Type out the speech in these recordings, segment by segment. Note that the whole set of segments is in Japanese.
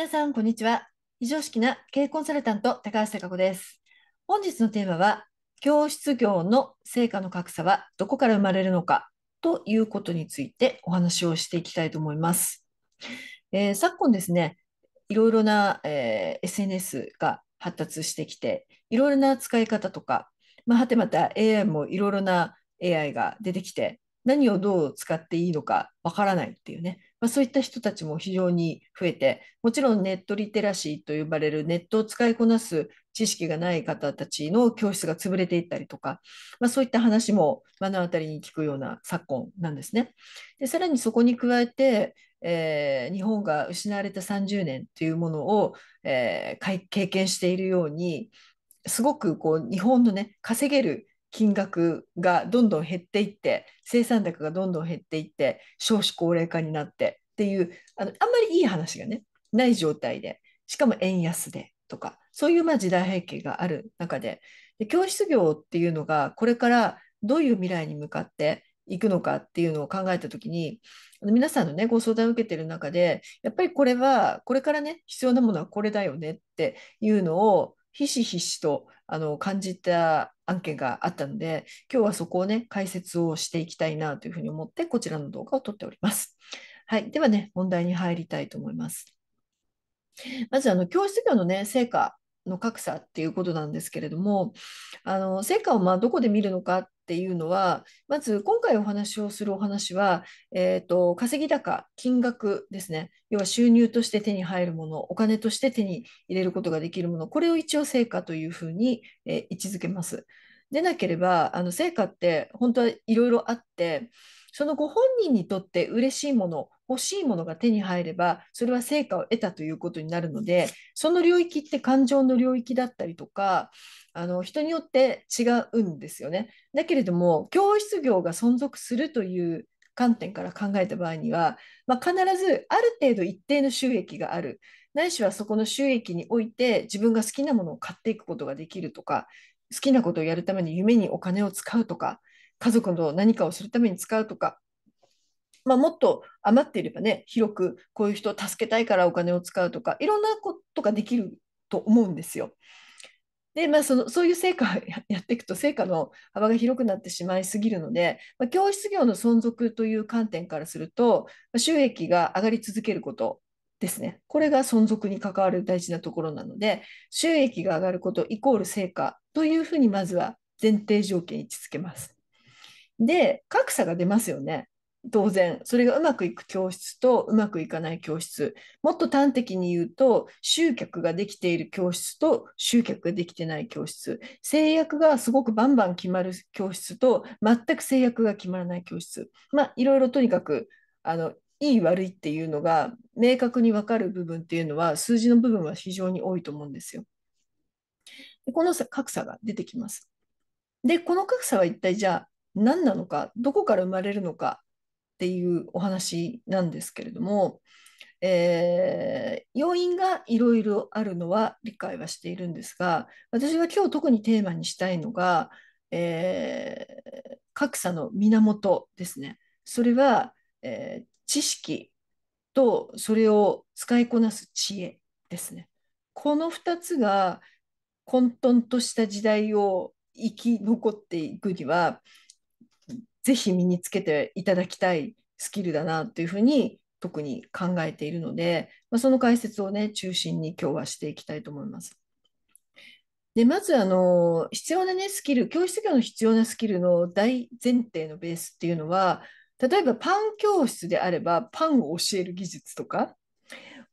皆さん、こんにちは。非常識な経営コンサルタント、高橋貴子です。本日のテーマは、教室業の成果の格差はどこから生まれるのかということについてお話をしていきたいと思います。えー、昨今ですね、いろいろな、えー、SNS が発達してきて、いろいろな使い方とか、まあ、はてまた AI もいろいろな AI が出てきて、何をどう使っていいのかわからないっていうねまあ、そういった人たちも非常に増えてもちろんネットリテラシーと呼ばれるネットを使いこなす知識がない方たちの教室が潰れていったりとか、まあ、そういった話も目の当たりに聞くような昨今なんですね。でさらにそこに加えて、えー、日本が失われた30年というものを、えー、経験しているようにすごくこう日本のね稼げる金額がどんどん減っていって生産高がどんどん減っていって少子高齢化になってっていうあのあんまりいい話がねない状態でしかも円安でとかそういうまあ時代背景がある中でで教室業っていうのがこれからどういう未来に向かっていくのかっていうのを考えた時に皆さんのねご相談を受けてる中でやっぱりこれはこれからね必要なものはこれだよねっていうのをひしひしとあの感じた案件があったので今日はそこをね解説をしていきたいなというふうに思ってこちらの動画を撮っております。はい、ではね本題に入りたいと思います。まずあの教室業のね成果の格差っていうことなんですけれどもあの成果をまどこで見るのかっていうのはまず今回お話をするお話は、えーと、稼ぎ高金額ですね要は収入として手に入るものお金として手に入れることができるものこれを一応成果というふうに、え位置づけます。でなければあの成果って本当はいろいろあってそのご本人にとって嬉しいもの欲しいものが手に入ればそれは成果を得たということになるのでその領域って感情の領域だったりとかあの人によって違うんですよね。だけれども教室業が存続するという観点から考えた場合には、まあ、必ずある程度一定の収益があるないしはそこの収益において自分が好きなものを買っていくことができるとか好きなことをやるために夢にお金を使うとか家族の何かをするために使うとかまあ、もっと余っていればね広くこういう人を助けたいからお金を使うとかいろんなことができると思うんですよ。でまあ、そのそういう成果やっていくと成果の幅が広くなってしまいすぎるので、まあ、教室業の存続という観点からすると収益が上がり続けることですねこれが存続に関わる大事なところなので収益が上がることイコール成果というふうにまずは前提条件位置づけます。で格差が出ますよね。当然それがうまくいく教室とうまくいかない教室もっと端的に言うと集客ができている教室と集客ができてない教室制約がすごくバンバン決まる教室と全く制約が決まらない教室まあいろいろとにかくあのいい悪いっていうのが明確に分かる部分っていうのは数字の部分は非常に多いと思うんですよ。でこの格差が出てきます。でこの格差は一体じゃあ何なのかどこから生まれるのかっていうお話なんですけれども、えー、要因がいろいろあるのは理解はしているんですが私が今日特にテーマにしたいのが、えー、格差の源ですね。それは、えー、知識とそれを使いこなす知恵ですね。この2つが混沌とした時代を生き残っていくにはぜひ身につけていただきたいスキルだなというふうに特に考えているので、まあ、その解説をね中心に今日はしていきたいと思います。でまずあの必要な、ね、スキル教室業の必要なスキルの大前提のベースっていうのは例えばパン教室であればパンを教える技術とか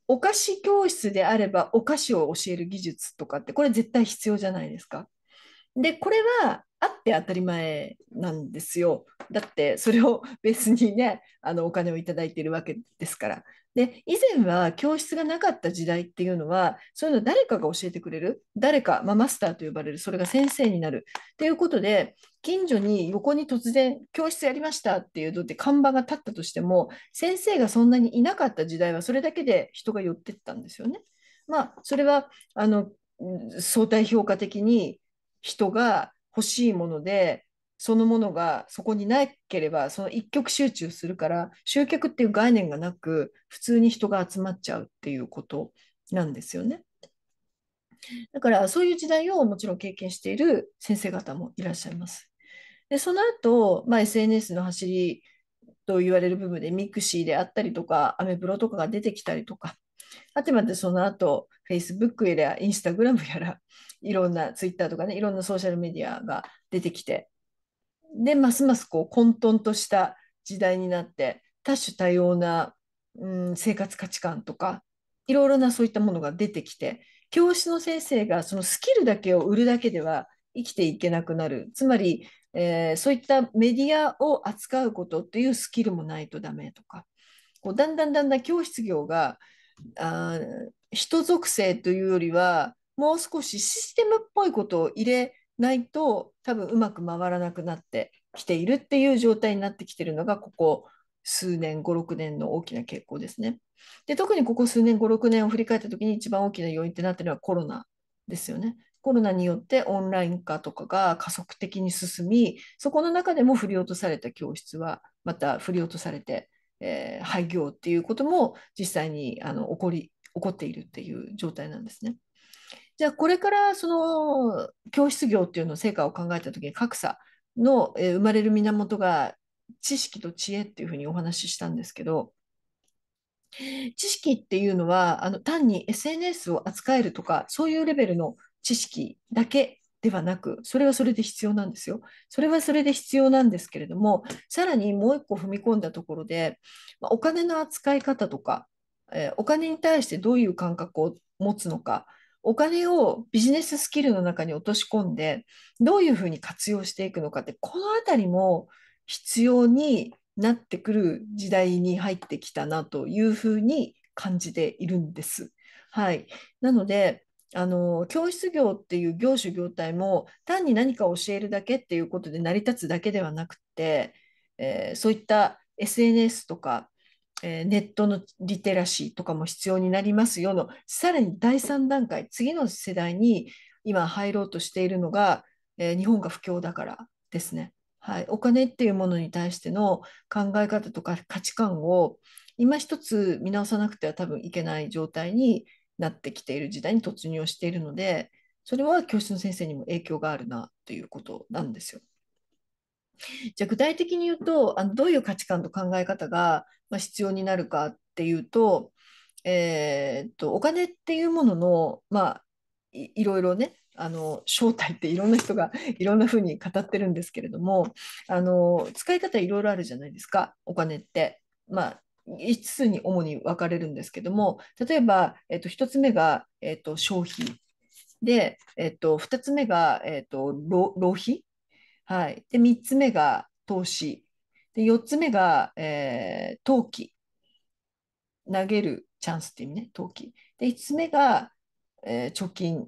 お菓子教室であればお菓子を教える技術とかってこれ絶対必要じゃないですか。でこれはあって当たり前なんですよ。だってそれを ベースにねあのお金を頂いているわけですから。で以前は教室がなかった時代っていうのはそういうの誰かが教えてくれる誰か、まあ、マスターと呼ばれるそれが先生になるっていうことで近所に横に突然教室やりましたっていうのって看板が立ったとしても先生がそんなにいなかった時代はそれだけで人が寄ってったんですよね。まあ、それはあの相対評価的に人が欲しいものでそのものがそこにないければその一極集中するから集客っていう概念がなく普通に人が集まっちゃうっていうことなんですよね。だからそういう時代をもちろん経験している先生方もいらっしゃいます。でその後、まあ、SNS の走りと言われる部分でミクシーであったりとかアメブロとかが出てきたりとかあてまってその後 Facebook やら Instagram やらいろんな Twitter とかねいろんなソーシャルメディアが出てきてでますますこう混沌とした時代になって多種多様な、うん、生活価値観とかいろいろなそういったものが出てきて教師の先生がそのスキルだけを売るだけでは生きていけなくなるつまり、えー、そういったメディアを扱うことっていうスキルもないとダメとかこうだんだんだんだん教室業があ人属性というよりはもう少しシステムっぽいことを入れないと多分うまく回らなくなってきているっていう状態になってきてるのがここ数年56年の大きな傾向ですね。で特にここ数年56年を振り返った時に一番大きな要因ってなってるのはコロナですよね。コロナによってオンライン化とかが加速的に進みそこの中でも振り落とされた教室はまた振り落とされてえー、廃業っていうことも実際にあの起こり起こっているっていう状態なんですね。じゃあこれからその教室業っていうの成果を考えた時に格差の、え生まれる源が知識と知恵っていうふうにお話ししたんですけど知識っていうのはあの単に SNS を扱えるとかそういうレベルの知識だけではなく、それはそれで必要なんですよ。それはそれで必要なんですけれども、さらにもう一個踏み込んだところで、まあ、お金の扱い方とか、えー、お金に対してどういう感覚を持つのか、お金をビジネススキルの中に落とし込んで、どういうふうに活用していくのかって、このあたりも必要になってくる時代に入ってきたなというふうに感じているんです。はい、なのであの教室業っていう業種業態も単に何か教えるだけっていうことで成り立つだけではなくて、えー、そういった SNS とか、えー、ネットのリテラシーとかも必要になりますよのさらに第3段階次の世代に今入ろうとしているのが、えー、日本が不況だからですね。はい、お金っていうものに対しての考え方とか価値観を今一つ見直さなくては多分いけない状態になってきている時代に突入をしているのでそれは教室の先生にも影響があるなということなんですよ。じゃあ具体的に言うとあのどういう価値観と考え方が必要になるかっていうと,、えー、っとお金っていうものの、まあ、いいろいろねあの正体っていろんな人が いろんなふうに語ってるんですけれどもあの使い方いろいろあるじゃないですかお金って。まあ、5つに主に分かれるんですけども例えば、えっと1つ目が、えっと消費で、えっと2つ目が、えっと浪費、はい、で3つ目が投資で4つ目が、えー、投機投げるチャンスっていう意味ね投機で5つ目が、えー、貯金っ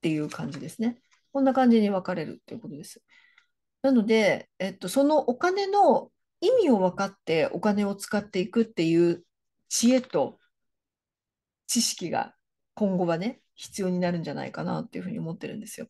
ていう感じですねこんな感じに分かれるということです。なので、えっと、そのお金の意味を分かってお金を使っていくっていう知恵と知識が今後はね必要になるんじゃないかなっていうふうに思ってるんですよ。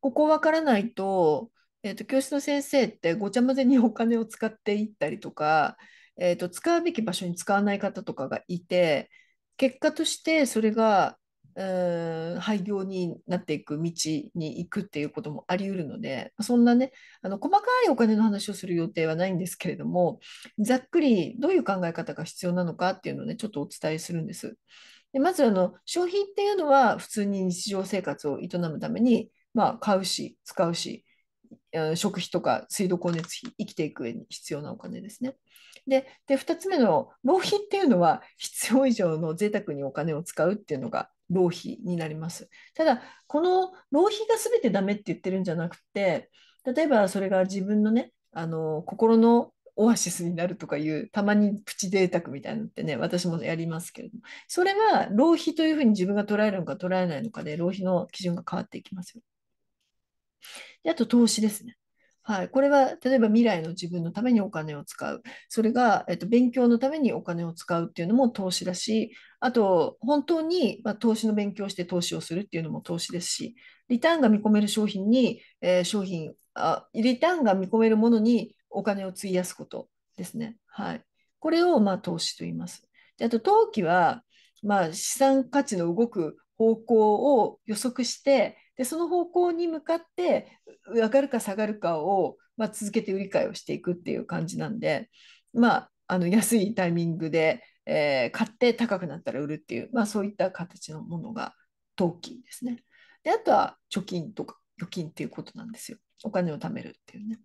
ここ分からないと,、えーと、教室の先生ってごちゃ混ぜにお金を使っていったりとか、えーと使うべき場所に使わない方とかがいて結果としてそれがうん廃業になっていく道に行くっていうこともありうるのでそんなねあの細かいお金の話をする予定はないんですけれどもざっくりどういう考え方が必要なのかっていうのをねちょっとお伝えするんです。でまずあの消費っていうのは普通に日常生活を営むために、まあ、買うし使うし食費とか水道光熱費生きていく上に必要なお金ですね。でで2つ目の浪費っていうのは必要以上の贅沢にお金を使うっていうのが浪費になります。ただこの浪費が全てダメって言ってるんじゃなくて例えばそれが自分のねあの心のオアシスになるとかいうたまにプチ贅沢みたいなのってね私もやりますけれどもそれが浪費というふうに自分が捉えるのか捉えないのかで浪費の基準が変わっていきますよ。であと投資ですね。はい、これは例えば未来の自分のためにお金を使うそれが、えっと、勉強のためにお金を使うっていうのも投資だしあと本当に、まあ、投資の勉強をして投資をするっていうのも投資ですしリターンが見込める商品に、えー、商品あリターンが見込めるものにお金を費やすことですね。はい、これを、まあ、投資と言います。であと投機は、まあ、資産価値の動く方向を予測してでその方向に向かって上がるか下がるかを、まあ、続けて売り買いをしていくっていう感じなんで、まあ、あの安いタイミングで、えー、買って高くなったら売るっていう、まあ、そういった形のものが投機ですね。であとは貯金とか預金っていうことなんですよ。お金を貯めるっていうね。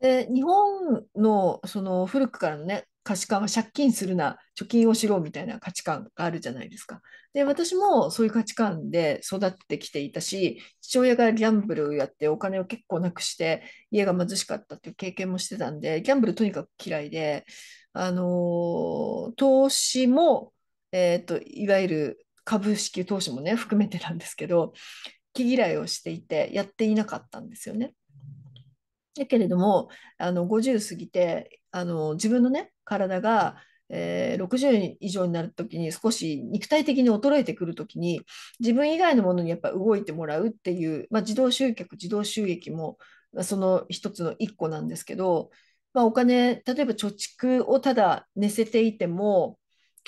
で日本のその古くからのね価値観は借金するな、貯金をしろみたいな価値観があるじゃないですか。で、私もそういう価値観で育ってきていたし、父親がギャンブルをやってお金を結構なくして、家が貧しかったっていう経験もしてたんで、ギャンブルとにかく嫌いで、あのー、投資も、えっ、ー、と、いわゆる株式投資もね、含めてなんですけど、気嫌いをしていて、やっていなかったんですよね。だけれども、あの50過ぎて、あの自分のね体が、えー、60以上になる時に少し肉体的に衰えてくる時に自分以外のものにやっぱ動いてもらうっていう、まあ、自動集客自動収益もその一つの一個なんですけど、まあ、お金例えば貯蓄をただ寝せていても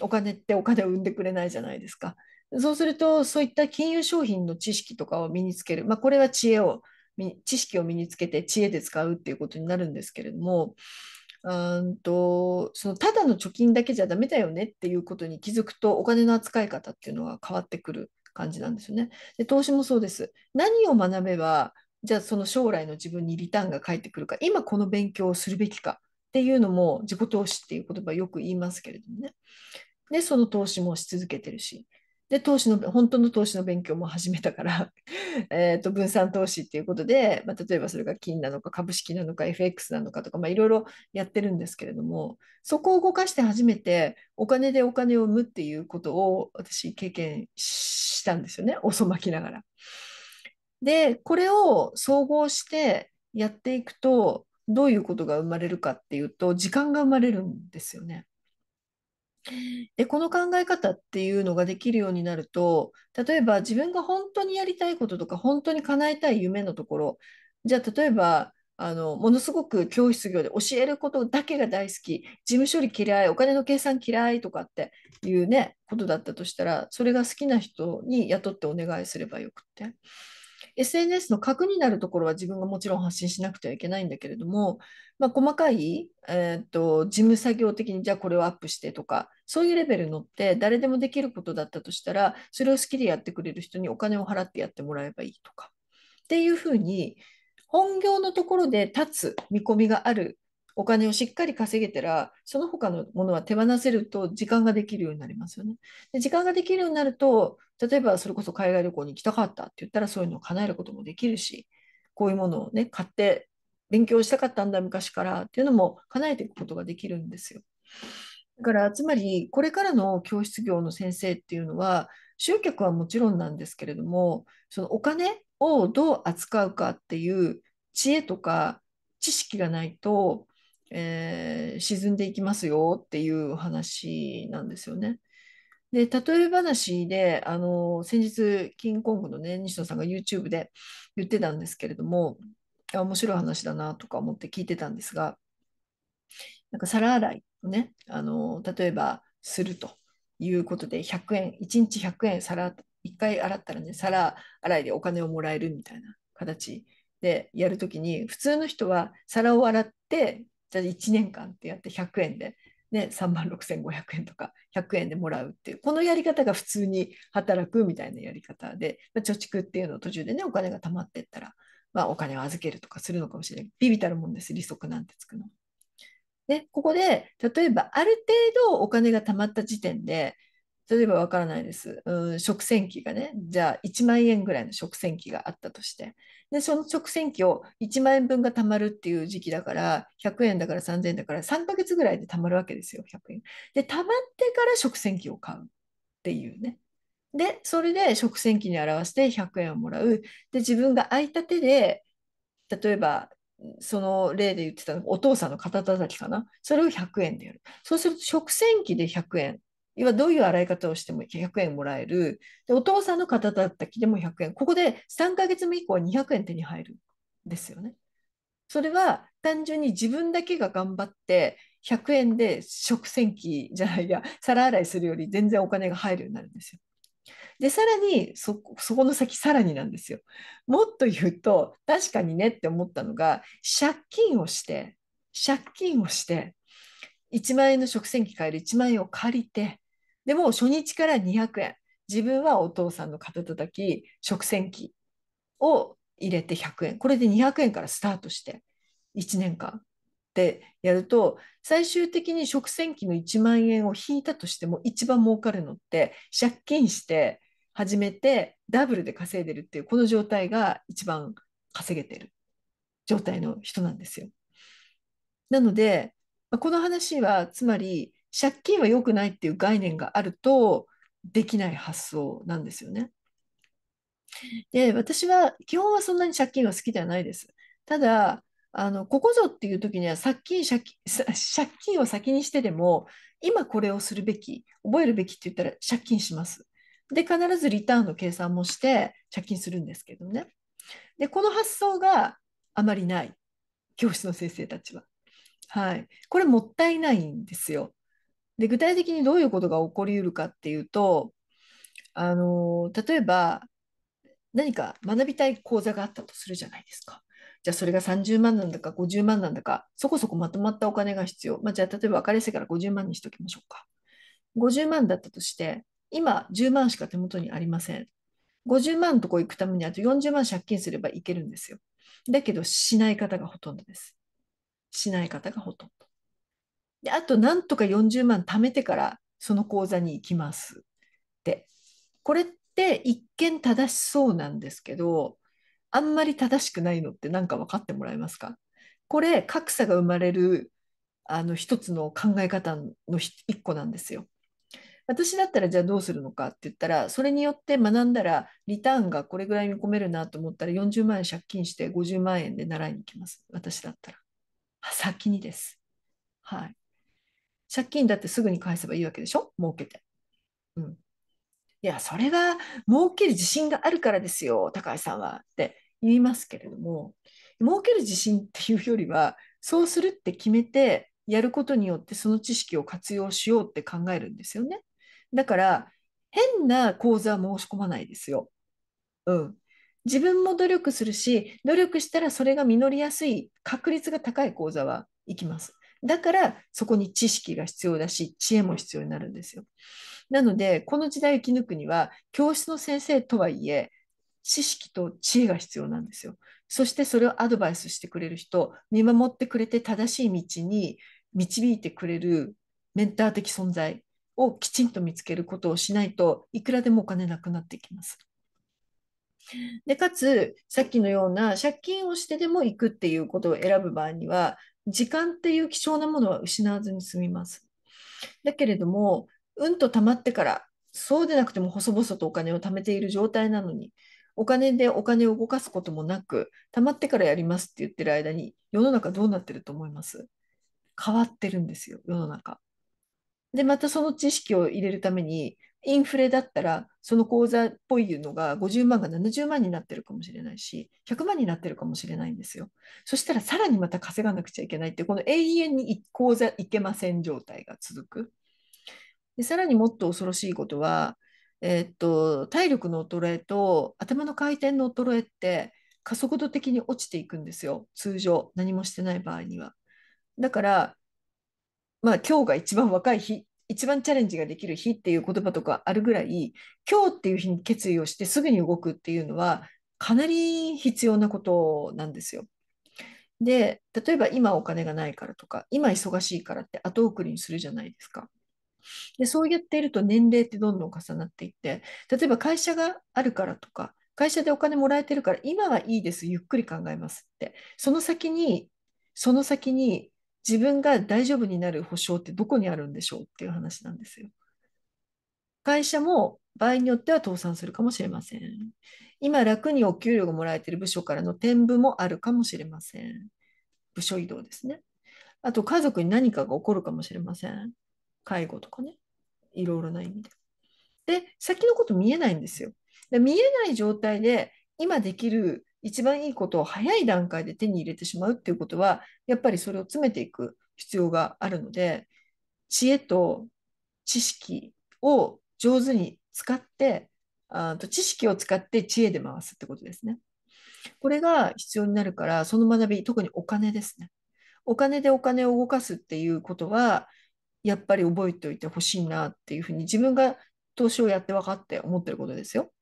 お金ってお金を生んでくれないじゃないですか。そうするとそういった金融商品の知識とかを身につける、まあ、これは知恵を知識を身につけて知恵で使うっていうことになるんですけれどもうんとそのただの貯金だけじゃダメだよねっていうことに気づくとお金の扱い方っていうのは変わってくる感じなんですよね。で投資もそうです。何を学べばじゃあその将来の自分にリターンが返ってくるか今この勉強をするべきかっていうのも自己投資っていう言葉よく言いますけれどもね。でその投資もし続けてるしで投資の本当の投資の勉強も始めたから えと分散投資っていうことで、まあ、例えばそれが金なのか株式なのか FX なのかとか、まあ、いろいろやってるんですけれどもそこを動かして初めてお金でお金を生むっていうことを私経験したんですよね遅まきながら。でこれを総合してやっていくとどういうことが生まれるかっていうと時間が生まれるんですよね。でこの考え方っていうのができるようになると例えば自分が本当にやりたいこととか本当に叶えたい夢のところじゃあ例えばあのものすごく教室業で教えることだけが大好き事務処理嫌いお金の計算嫌いとかっていうねことだったとしたらそれが好きな人に雇ってお願いすればよくって SNS の核になるところは自分がもちろん発信しなくてはいけないんだけれども、まあ、細かい、えーっと、と事務作業的にじゃあこれをアップしてとかそういうレベルのって誰でもできることだったとしたらそれを好きでやってくれる人にお金を払ってやってもらえばいいとかっていうふうに本業のところで立つ見込みがあるお金をしっかり稼げたら、その他のものは手放せると時間ができるようになりますよね。で時間ができるようになると、例えばそれこそ海外旅行に行きたかったって言ったらそういうのを叶えることもできるし、こういうものをね、買って勉強したかったんだ昔からっていうのも叶えていくことができるんですよ。だからつまりこれからの教室業の先生っていうのは集客はもちろんなんですけれどもそのお金をどう扱うかっていう知恵とか知識がないとえー、沈んでいきますよっていう話なんですよね。で例え話であの先日キングコングのね西野さんが YouTube で言ってたんですけれども面白い話だなとか思って聞いてたんですがなんか皿洗いをねあの例えばするということで100円1日100円皿1回洗ったらね皿洗いでお金をもらえるみたいな形でやるときに普通の人は皿を洗ってじゃあ1年間ってやって100円で、ね、3万6500円とか100円でもらうっていうこのやり方が普通に働くみたいなやり方で、まあ、貯蓄っていうのを途中でねお金が貯まってったら、まあ、お金を預けるとかするのかもしれないビビたるもんです利息なんてつくの。ね、ここで例えばある程度お金が貯まった時点で例えばわからないです、うん、食洗機がねじゃあ1万円ぐらいの食洗機があったとしてでその食洗機を1万円分が貯まるっていう時期だから100円だから3000円だから3ヶ月ぐらいで貯まるわけですよ100円で貯まってから食洗機を買うっていうねでそれで食洗機に表して100円をもらうで自分が空いた手で例えばその例で言ってたのお父さんの肩たたきかなそれを100円でやるそうすると食洗機で100円要はどういう洗い方をしても100円もらえる。で、お父さんの方だった気でも100円。ここで3ヶ月目以降は200円手に入るんですよね。それは単純に自分だけが頑張って100円で食洗機じゃないや、皿洗いするより全然お金が入るようになるんですよ。で、さらにそ、そこの先さらになんですよ。もっと言うと、確かにねって思ったのが、借金をして、借金をして、1万円の食洗機買える1万円を借りて、でも初日から200円自分はお父さんの肩たたき食洗機を入れて100円これで200円からスタートして1年間ってやると最終的に食洗機の1万円を引いたとしても一番儲かるのって借金して始めてダブルで稼いでるっていうこの状態が一番稼げてる状態の人なんですよ。なのでこの話はつまり借金は良くないっていう概念があるとできない発想なんですよね。で私は基本はそんなに借金は好きではないです。ただあのここぞっていう時には借金借金を先にしてでも今これをするべき覚えるべきって言ったら借金します。で必ずリターンの計算もして借金するんですけどね。でこの発想があまりない教室の先生たちは。はい、これもったいないんですよ。で具体的にどういうことが起こりうるかっていうとあの例えば何か学びたい講座があったとするじゃないですか。じゃあそれが30万なんだか50万なんだかそこそこまとまったお金が必要。まあ、じゃあ例えば分かりやすいから50万にしときましょうか。50万だったとして今10万しか手元にありません。50万のとこ行くためにあと40万借金すればいけるんですよ。だけどしない方がほとんどです。しない方がほとんど。であとなんとか40万貯めてからその口座に行きますってこれって一見正しそうなんですけどあんまり正しくないのって何か分かってもらえますかこれ格差が生まれるあの一つの考え方の一個なんですよ。私だったらじゃあどうするのかって言ったらそれによって学んだらリターンがこれぐらい見込めるなと思ったら40万円借金して50万円で習いに行きます私だったら先にですはい借金だってすぐに返せばいいわけでしょ儲けて。うん。いや、それは儲ける自信があるからですよ、高橋さんはって言いますけれども、儲ける自信っていうよりは、そうするって決めてやることによってその知識を活用しようって考えるんですよね。だから、変な講座は申し込まないですよ。うん。自分も努力するし、努力したらそれが実りやすい確率が高い講座は行きます。だからそこに知識が必要だし知恵も必要になるんですよ。なのでこの時代を生き抜くには教室の先生とはいえ知識と知恵が必要なんですよ。そしてそれをアドバイスしてくれる人見守ってくれて正しい道に導いてくれるメンター的存在をきちんと見つけることをしないといくらでもお金なくなっていきます。でかつさっきのような借金をしてでも行くっていうことを選ぶ場合には時間っていう貴重なものは失わずに済みます。だけれども、うんと貯まってから、そうでなくても細々とお金を貯めている状態なのに、お金でお金を動かすこともなく、貯まってからやりますって言ってる間に、世の中どうなってると思います変わってるんですよ、世の中。で、またその知識を入れるために、インフレだったら、その口座っぽいのが50万が70万になってるかもしれないし、100万になってるかもしれないんですよ。そしたらさらにまた稼がなくちゃいけないって、この永遠に口座いけません状態が続く。でさらにもっと恐ろしいことは、えー、っと体力の衰えと頭の回転の衰えって加速度的に落ちていくんですよ通常何もしてない場合には。だからまあ、今日が一番若い日一番チャレンジができる日っていう言葉とかあるぐらい今日っていう日に決意をしてすぐに動くっていうのはかなり必要なことなんですよ。で例えば今お金がないからとか今忙しいからって後送りにするじゃないですか。でそうやっていると年齢ってどんどん重なっていって例えば会社があるからとか会社でお金もらえてるから今はいいですゆっくり考えますってその先にその先に自分が大丈夫になる保証ってどこにあるんでしょうっていう話なんですよ。会社も場合によっては倒産するかもしれません。今楽にお給料がもらえている部署からの転部もあるかもしれません。部署移動ですね。あと家族に何かが起こるかもしれません。介護とかね。いろいろな意味で。で、先のこと見えないんですよ。で見えない状態で今できる一番いいことを早い段階で手に入れてしまうっていうことはやっぱりそれを詰めていく必要があるので知恵と知識を上手に使ってあと知識を使って知恵で回すってことですね。これが必要になるからその学び特にお金ですね。お金でお金を動かすっていうことはやっぱり覚えておいてほしいなっていうふうに自分が投資をやって分かって思ってることですよ。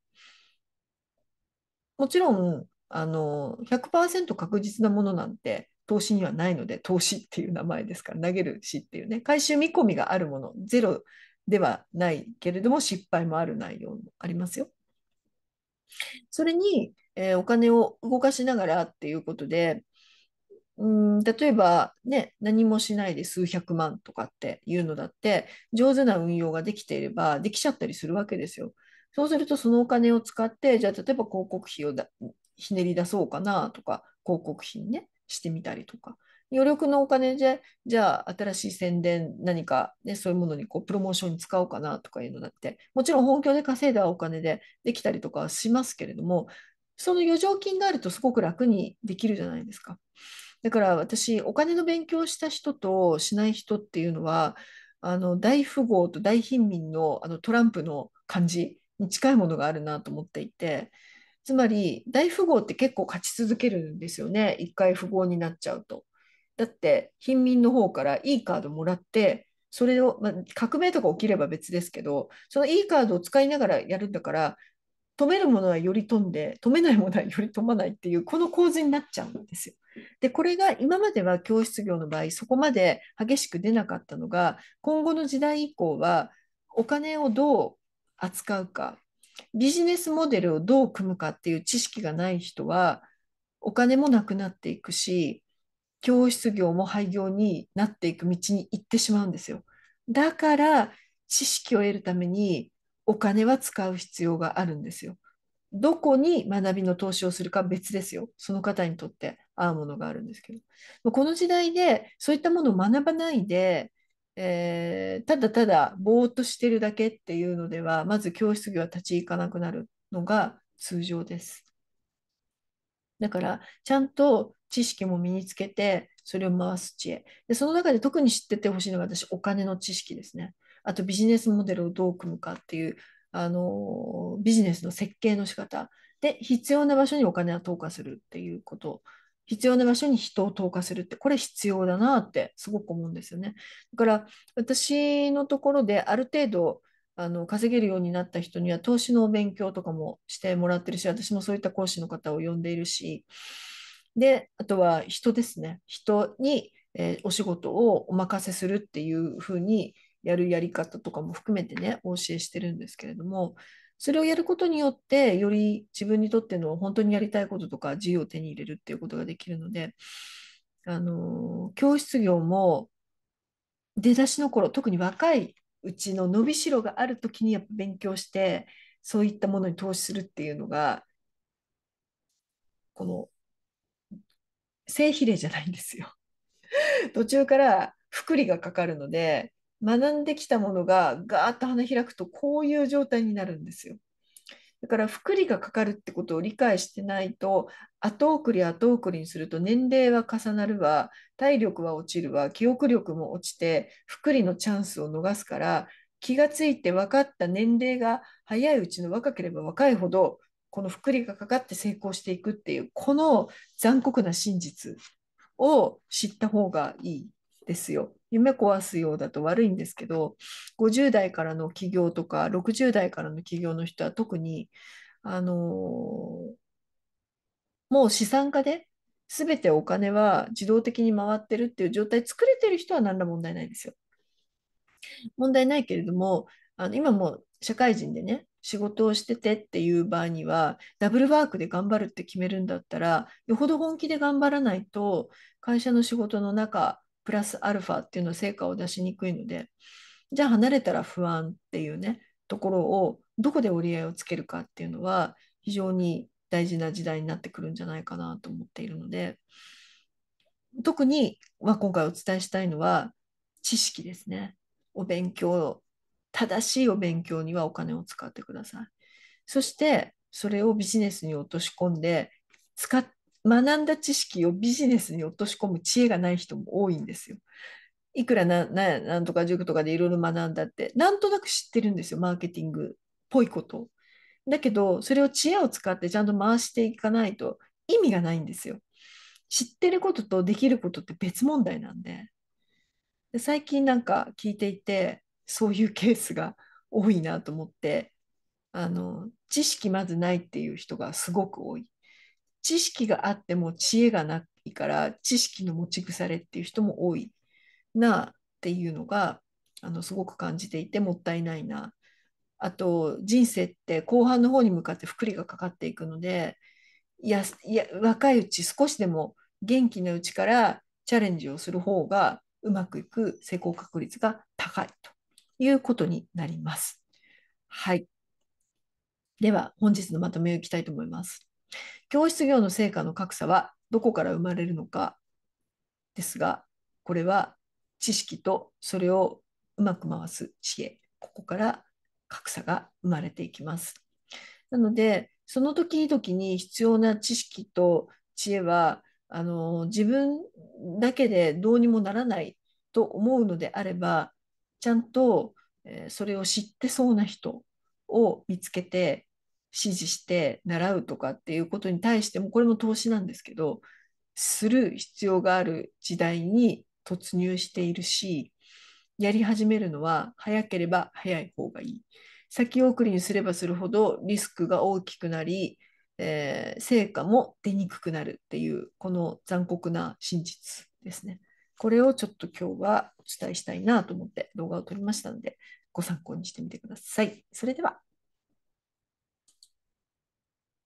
もちろんあの100%確実なものなんて投資にはないので投資っていう名前ですから投げるしっていうね回収見込みがあるものゼロではないけれども失敗もある内容もありますよ。それに、えー、お金を動かしながらっていうことでうん例えば、ね、何もしないで数百万とかっていうのだって上手な運用ができていればできちゃったりするわけですよ。そうするとそのお金を使ってじゃあ例えば広告費をひねり出そうかなとか広告費にねしてみたりとか余力のお金でじゃあ新しい宣伝何か、ね、そういうものにこうプロモーションに使おうかなとかいうのだってもちろん本業で稼いだお金でできたりとかしますけれどもその余剰金があるとすごく楽にできるじゃないですか。だから私お金の勉強した人としない人っていうのはあの大富豪と大貧民のあのトランプの感じに近いものがあるなと思っていてつまり大富豪って結構勝ち続けるんですよね一回富豪になっちゃうと。だって貧民の方からいいカードもらってそれを、まあ、革命とか起きれば別ですけどそのいいカードを使いながらやるんだから止めるものはより飛んで止めないものはより飛ばないっていうこの構図になっちゃうんですよ。でこれが今までは教室業の場合そこまで激しく出なかったのが今後の時代以降はお金をどう扱うかビジネスモデルをどう組むかっていう知識がない人はお金もなくなっていくし教室業も廃業になっていく道に行ってしまうんですよ。だから知識を得るためにお金は使う必要があるんですよ。どこに学びの投資をするか別ですよ。その方にとって合うものがあるんですけど。この時代でそういったものを学ばないでえー、ただただぼーっとしてるだけっていうのではまず教室業は立ち行かなくなるのが通常です。だからちゃんと知識も身につけてそれを回す知恵でその中で特に知っててほしいのが私お金の知識ですねあとビジネスモデルをどう組むかっていうあのビジネスの設計の仕方で必要な場所にお金は投下するっていうこと必要な場所に人を投下するって、これ必要だなってすごく思うんですよね。だから私のところである程度あの稼げるようになった人には投資の勉強とかもしてもらってるし、私もそういった講師の方を呼んでいるし、で、あとは人ですね。人に、えー、お仕事をお任せするっていうふうにやるやり方とかも含めてね、お教えしてるんですけれども、それをやることによってより自分にとっての本当にやりたいこととか自由を手に入れるっていうことができるのであの教室業も出だしの頃特に若いうちの伸びしろがある時にやっぱ勉強してそういったものに投資するっていうのがこの正比例じゃないんですよ。途中から複利がかかるので学んできたものがガーッと花開くとこういう状態になるんですよ。だから福利がかかるってことを理解してないと後送り後送りにすると年齢は重なるわ体力は落ちるわ記憶力も落ちて福利のチャンスを逃すから気がついて分かった年齢が早いうちの若ければ若いほどこの福利がかかって成功していくっていうこの残酷な真実を知った方がいいですよ。夢壊すようだと悪いんですけど50代からの起業とか60代からの起業の人は特にあのー、もう資産家で全てお金は自動的に回ってるっていう状態作れてる人は何ら問題ないですよ。問題ないけれどもあの今も社会人でね仕事をしててっていう場合にはダブルワークで頑張るって決めるんだったらよほど本気で頑張らないと会社の仕事の中プラスアルファっていうのは成果を出しにくいのでじゃあ離れたら不安っていうねところをどこで折り合いをつけるかっていうのは非常に大事な時代になってくるんじゃないかなと思っているので特に、まあ、今回お伝えしたいのは知識ですねお勉強正しいお勉強にはお金を使ってくださいそしてそれをビジネスに落とし込んで使っ学んだ知識をビジネスに落とし込む知恵がない人も多いんですよ。いくらなななんとか塾とかでいろいろ学んだってなんとなく知ってるんですよマーケティングっぽいことだけどそれを知恵を使ってちゃんと回していかないと意味がないんですよ。知ってることとできることって別問題なんでで最近なんか聞いていてそういうケースが多いなと思ってあの知識まずないっていう人がすごく多い。知識があっても知恵がないから知識の持ち腐れっていう人も多いなっていうのがあのすごく感じていてもったいないなあと人生って後半の方に向かって福利がかかっていくのでいや若いうち少しでも元気なうちからチャレンジをする方がうまくいく成功確率が高いということになります。はい。では本日のまとめをいきたいと思います。教室業の成果の格差はどこから生まれるのかですがこれは知識とそれをうまく回す知恵ここから格差が生まれていきます。なのでその時々に必要な知識と知恵はあの自分だけでどうにもならないと思うのであればちゃんとそれを知ってそうな人を見つけて指示して習うとかっていうことに対してもこれも投資なんですけどする必要がある時代に突入しているしやり始めるのは早ければ早い方がいい先送りにすればするほどリスクが大きくなり、えー、成果も出にくくなるっていうこの残酷な真実ですねこれをちょっと今日はお伝えしたいなと思って動画を撮りましたのでご参考にしてみてくださいそれでは